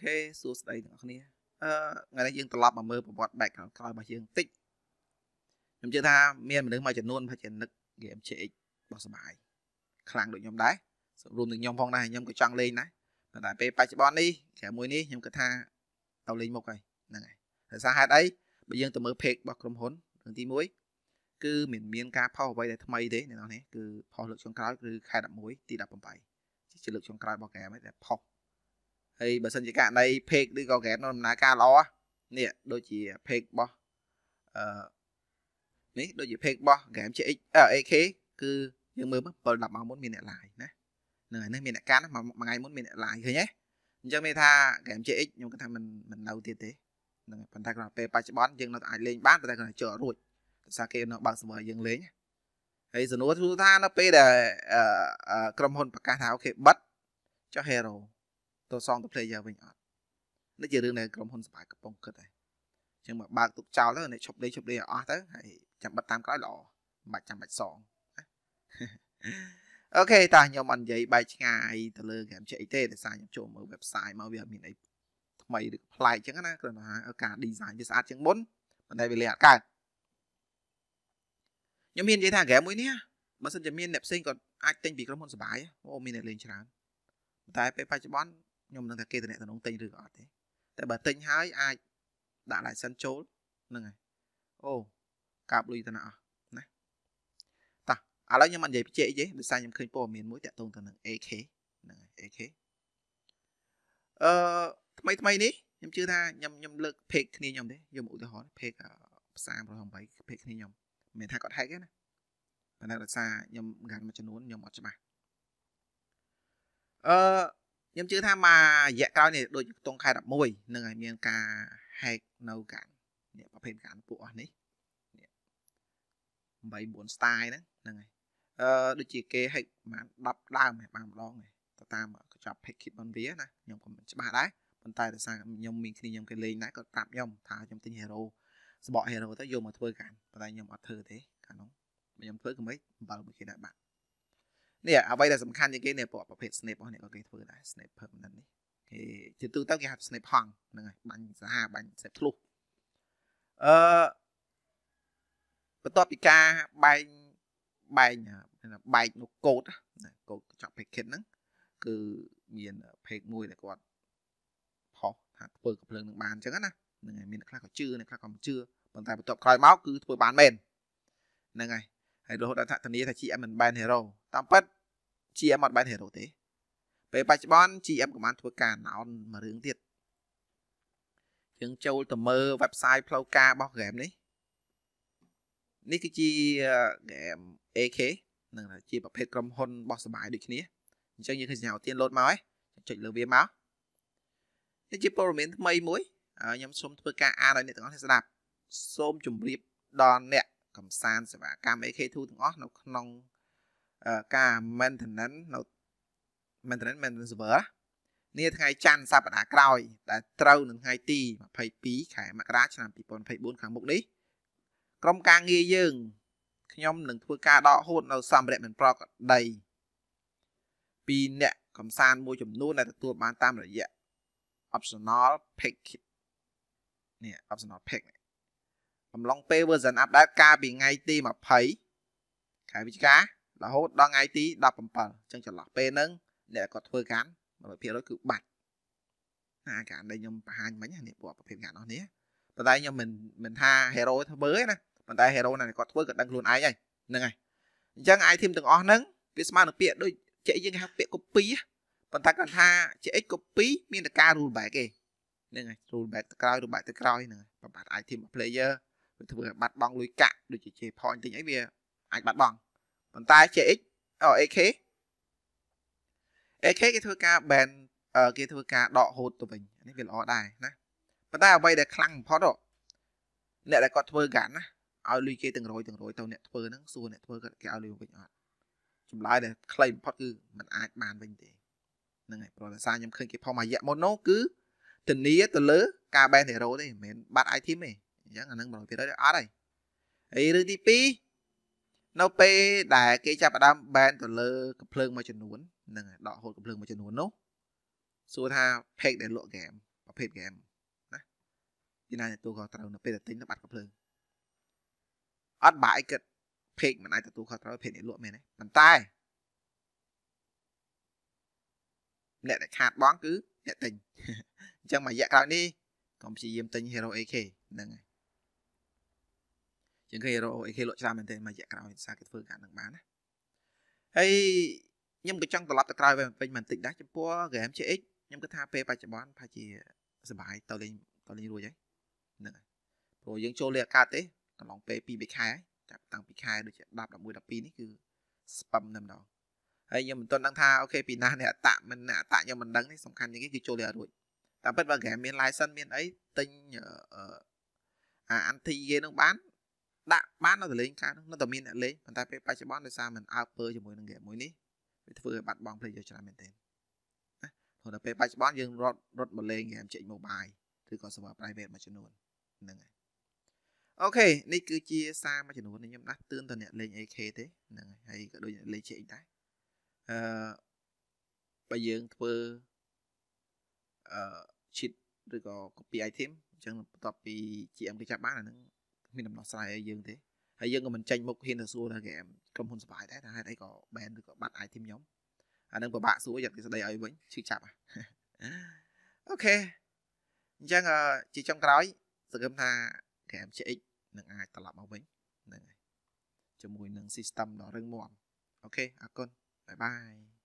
ខេសួស្តីទាំងអស់គ្នាអឺថ្ងៃនេះយើងត្រឡប់មកមើលប្រវត្តិ background ក្រោយរបស់យើងតិចខ្ញុំជឿថាមានមនុស្សមួយចំនួនប្រហែលជានឹក game CX របស់សម័យខ្លាំងដូចខ្ញុំដែររួមនឹងខ្ញុំផងដែរខ្ញុំក៏ចង់លេងដែរប៉ុន្តែពេលបច្ចុប្បន្ននេះក្រៅមួយនេះខ្ញុំគិតថាទៅលេងមុខហើយហ្នឹងហើយដោយសារហេតុអីបើយើងទៅមើល page របស់ក្រុមហ៊ុនរឿងទី1គឺមានមានការផុសអ្វីដែលថ្មីទេអ្នកនរនេះគឺផុសលើកចុងក្រោយគឺខែ11ទី18ជាលើកចុងក្រោយរបស់ហ្គេមតែផុសហើយបើសិនជាករណី page ឬក៏ game នោះដំណើរការល្អនេះដូចជា page របស់អឺនេះដូចជា page របស់ game CX AK គឺយើងមើលមើល7 10ម៉ោងមុនមានអ្នក live ណានឹងឯនេះមានអ្នកកាន់មួយថ្ងៃមុនមានអ្នក live ឃើញទេអញ្ចឹងមានថា game CX ខ្ញុំគិតថាมันមិននៅទៀតទេនឹងប៉ុន្តែគ្រាន់តែពេលបច្ចុប្បន្នយើងនៅតែអាចលេងបានប៉ុន្តែគ្រាន់តែចូលរួចដោយសារគេនៅបើក server យើងលេងហើយសំណួរគឺថានៅពេលដែលក្រុមហ៊ុនប្រកាសថាអូខេបិទចុះ hero ទៅសងទៅ player វិញអត់នេះជារឿងដែលក្រុមហ៊ុនសបាយកំពុងគិតដែរចឹងមកបើកទុកចោលទៅអ្នកឈប់ដេកឈប់ដេកអស់ទៅហើយចាំបាត់តាមក្រោយល្អមិនបាច់ចាំបាច់សងអូខេតោះខ្ញុំអត់និយាយបែកឆ្ងាយទៅលើ game ចេះអីទេតែសារខ្ញុំចូលមើល website មកវាមានអីថ្មីឬប្លែកចឹងណាគ្រាន់តែការ design វាស្អាតជាងមុនប៉ុន្តែវាលេអត់កើតខ្ញុំមាននិយាយថា game មួយនេះបើសិនជាមានអ្នកផ្សេងក៏អាចទិញពីក្រុមហ៊ុនសបាយអូមានអ្នកលេងច្រើនតែពេលបច្ចុប្បន្នខ្ញុំមិនដឹងថាគេតំណងទិញឬក៏អត់ទេតែបើទិញហើយអាចដាក់ឡាយសិនចូលហ្នឹងហើយអូកាប់លុយទៅណាអស់ណាតោះឥឡូវខ្ញុំអត់និយាយបច្ចេកទេដោយសារខ្ញុំឃើញព័ត៌មានមួយតាក់ទងទៅនឹង AK ហ្នឹងហើយ AK អឺថ្មីថ្មីនេះខ្ញុំជឿថាខ្ញុំខ្ញុំលើក page គ្នាខ្ញុំទេយកមកឧទាហរណ៍ page ភាសា108 page គ្នាខ្ញុំមិនមែនថាគាត់ hack ទេណាប៉ុន្តែដោយសារខ្ញុំកាត់មួយចំនួនខ្ញុំអត់ច្បាស់អឺខ្ញុំជឿថាមករយៈក្រោយនេះដូចខ្ទង់ខែ11នឹងឲ្យមានការ hack នៅកាន់នេះប្រភេទកានពួកអស់នេះ84 style ហ្នឹងហ្នឹងហើយអឺដូចជាគេ hack ប្រហែល10ដើមបានម្ដងទៅតាមកញ្ចប់ package របស់វាណាខ្ញុំក៏មិនច្បាស់ដែរប៉ុន្តែដោយសារខ្ញុំមានគ្នាខ្ញុំគេលេងដែរគាត់ប្រាប់ខ្ញុំថាខ្ញុំទិញ hero សបក hero ទៅយកមកធ្វើកានប៉ុន្តែខ្ញុំអត់ធ្វើទេកាលនោះខ្ញុំធ្វើគឺមិនបាល់មួយគេដែរបាត់នេះអ្វីដែលសំខាន់ជាងគេនេះពួកប្រភេទ snap របស់នេះក៏គេធ្វើដែរ snap permanent នេះគេជាទូទៅគេហៅ snap ហង់ហ្នឹងហើយបាញ់សាហាបាញ់ snap ធ្លុះអឺបន្ទាប់ពីការបែងបែងបែកនោះកូដកូដកញ្ចក់ packet ហ្នឹងគឺមាន page មួយដែលគាត់ផុសថាធ្វើកំភ្លើងនឹងបានអញ្ចឹងណាហ្នឹងហើយមានខ្លះក៏ជឿអ្នកខ្លះក៏មិនជឿប៉ុន្តែបន្ទាប់ក្រោយមកគឺធ្វើបានមែនហ្នឹងហើយហើយរហូតដល់ថាធានាថា GM មិនបាន hero តាមពិត GM អត់បាន hero ទេ ពេលបច្ចុប្បន្ន GM ក៏បាន ធ្វើការណោនមួយរឿងទៀតយើងចូលទៅមើល website ផ្លូវការរបស់ game នេះនេះគឺជា game AK នឹងជាប្រភេទក្រុមហ៊ុនរបស់សបាយដូចគ្នាអញ្ចឹងយើងឃើញសញ្ញាឧទានលោតមកហើយចុចលើវាមកនេះជាព័ត៌មានថ្មីមួយខ្ញុំសូមធ្វើការអានឲ្យអ្នកទាំងអស់ស្ដាប់ សូមជម្រាបដល់អ្នកកំសាន្តសេវាកម្ម AK2 ទាំងអស់នៅក្នុងការ maintenance នៅ maintenance maintenance server នាថ្ងៃច័ន្ទសប្តាហ៍ក្រោយដែលត្រូវនឹងថ្ងៃទី22ខែមករា ឆ្នាំ2024ខាងមុខនេះក្រុមការងារយើងខ្ញុំនឹងធ្វើការដកហូតនៅសម្ភារៈមិនប្រក្រតីពីអ្នកកំសាន្តមួយចំនួនដែលទទួលបានតាមរយៈ optional pack នេះ optional pack នេះកំឡុងពេល version update កាលពីថ្ងៃទី20ខែវិច្ឆិការហូតដល់ថ្ងៃទី17អញ្ចឹងចន្លោះពេលហ្នឹងអ្នកគាត់ធ្វើការ100%គឺបាត់ណាការដែលខ្ញុំបង្ហាញមិញនេះពួកប្រភេទការរបស់នេះប៉ុន្តែខ្ញុំមិនមិនថា hero ធ្វើទេណាប៉ុន្តែ hero ណាគាត់ធ្វើក៏ដឹងខ្លួនឯងហើយហ្នឹងហើយអញ្ចឹង item ទាំងអស់ហ្នឹងវាស្មើនឹងពាក្យដូចជាយើងគេហៅពាក្យ copy ប៉ុន្តែគាត់ថាជា x copy មានតែការ rule back ទេហ្នឹងហើយ rule back ទៅក្រោយ rule back ទៅក្រោយហ្នឹងប្របាទ item player វាធ្វើឲ្យបាត់បង់លុយកាក់ដូចជា J point តិចអីវាអាចបាត់បង់ប៉ុន្តែ JX អូ AK AK គេធ្វើការ ban គេធ្វើការដកហូតទៅវិញនេះវាល្អដែរណាប៉ុន្តែអ្វីដែលខ្លាំងបំផុតអ្នកដែលគាត់ធ្វើកាន់ណាឲ្យលុយគេទាំងរយទាំងរយទៅអ្នកធ្វើហ្នឹងសួរអ្នកធ្វើគាត់គេឲ្យលុយវិញអត់ចម្លើយដែលខ្លីបំផុតគឺมันអាចបានវិញទេហ្នឹងហើយព្រោះតែសារខ្ញុំឃើញគេផុសមួយរយៈមុននោះគឺធានា ទៅលើការ ban 0ទេមិនមែនបាត់ item ទេអញ្ចឹងអាហ្នឹង100%អត់ហើយហើយរឿងទី2នៅពេលដែលគេចាប់ផ្ដើមបែនទៅលើកំភ្លើងមួយចំនួនហ្នឹងដកហូតកំភ្លើងមួយចំនួននោះសួរថា page ដែលលក់ game ប្រភេទ game ណាពីណាទទួលខុសត្រូវនៅពេលតែទិញទៅបាត់កំភ្លើងអត់បាក់អីគិត page មិនអាចទទួលខុសត្រូវ page នេះលក់មែនទេប៉ុន្តែអ្នកដែលខាតបងគឺអ្នកទិញអញ្ចឹងមួយរយៈក្រោយនេះកុំព្យាយាមទិញ Hero AK ហ្នឹងហើយជាងគេរកអីគេលក់ច្រើនមែនទេមួយរយៈក្រោយសារគេធ្វើការនឹងបានណាហើយខ្ញុំក៏ចង់ត្រឡប់ទៅក្រោយវិញពេញបន្តិចដែរចំពោះ game GX ខ្ញុំគិតថាពេលបច្ចុប្បន្នប្រហែលជាសบายទៅលេងទៅលេងរួចហើយហ្នឹងហើយព្រោះយើងចូលលេខកាតទេកន្លងពេល2 3ខែចាប់តាំងពីខែដូចជា10 11 12នេះគឺ spam តែម្ដងហើយខ្ញុំមិនទាន់ដឹងថាអូខេពីណាអ្នកអតមិនអ្នកអតខ្ញុំមិនដឹងនេះសំខាន់ជាងគេគឺចូលលេខរួចតាមពិតបើ game មាន license មានអីទិញអា anti គេនឹងបានដាក់បាននៅតែលេងការនោះនៅតែមានអ្នកលេងប៉ុន្តែពេលបច្ចុប្បន្នដោយសារមិនអើពើជាមួយនឹងហ្គេមមួយនេះវាធ្វើឲ្យបាត់បង់ player ច្រើនមែនទែនណាព្រោះដល់ពេលបច្ចុប្បន្នយើងរត់រត់មកលេងហ្គេមចេញ mobile ឬក៏ server private មួយចំនួនហ្នឹងហើយអូខេនេះគឺជាសារមួយចំនួនខ្ញុំដាស់តឿនទៅអ្នកលេង AK ទេហ្នឹងហើយហើយក៏ដូចអ្នកលេង CX ដែរអឺបើយើងធ្វើអឺ cheat ឬក៏ copy item អញ្ចឹងបន្ទាប់ពី GM គេចាប់បានអាហ្នឹងគ្មានដំណោះស្រាយឲ្យយើងទេហើយយើងក៏មិនចេញមុខហ៊ានទៅសួរថាគេក្រុមហ៊ុនសប្បាយដែរថាហេតុអីក៏ ban ឬក៏បាត់ item ខ្ញុំអានឹងពិបាកសួរយកគេស្ដីឲ្យវិញឈឺចាប់អូខេអញ្ចឹងជាចុងក្រោយសង្ឃឹមថា game CX នឹងអាចត្រឡប់មកវិញហ្នឹងហើយជាមួយនឹង system ដ៏រឹងមាំអូខេអរគុណបាយបាយ